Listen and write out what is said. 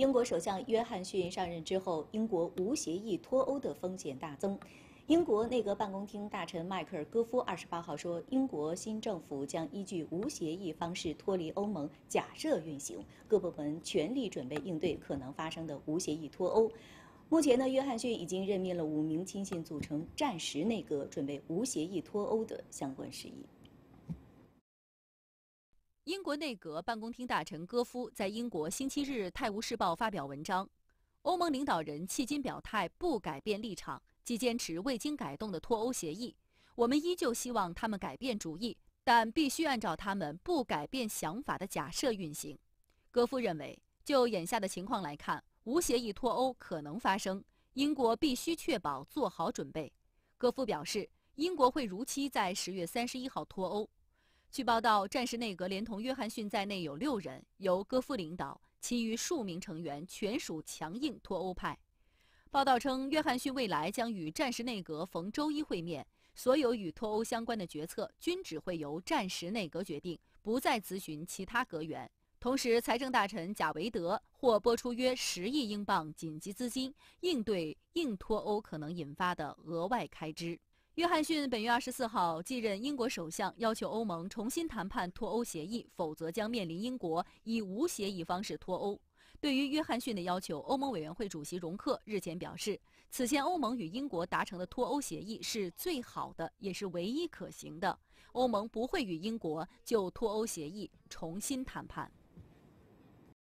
英国首相约翰逊上任之后，英国无协议脱欧的风险大增。英国内阁办公厅大臣迈克尔·戈夫二十八号说，英国新政府将依据无协议方式脱离欧盟假设运行，各部门全力准备应对可能发生的无协议脱欧。目前呢，约翰逊已经任命了五名亲信组成战时内阁，准备无协议脱欧的相关事宜。英国内阁办公厅大臣戈夫在英国《星期日泰晤士报》发表文章，欧盟领导人迄今表态不改变立场，即坚持未经改动的脱欧协议。我们依旧希望他们改变主意，但必须按照他们不改变想法的假设运行。戈夫认为，就眼下的情况来看，无协议脱欧可能发生，英国必须确保做好准备。戈夫表示，英国会如期在十月三十一号脱欧。据报道，战时内阁连同约翰逊在内有六人由戈夫领导，其余数名成员全属强硬脱欧派。报道称，约翰逊未来将与战时内阁逢周一会面，所有与脱欧相关的决策均只会由战时内阁决定，不再咨询其他阁员。同时，财政大臣贾维德或拨出约十亿英镑紧急资金，应对硬脱欧可能引发的额外开支。约翰逊本月二十四号继任英国首相，要求欧盟重新谈判脱欧协议，否则将面临英国以无协议方式脱欧。对于约翰逊的要求，欧盟委员会主席容克日前表示，此前欧盟与英国达成的脱欧协议是最好的，也是唯一可行的，欧盟不会与英国就脱欧协议重新谈判。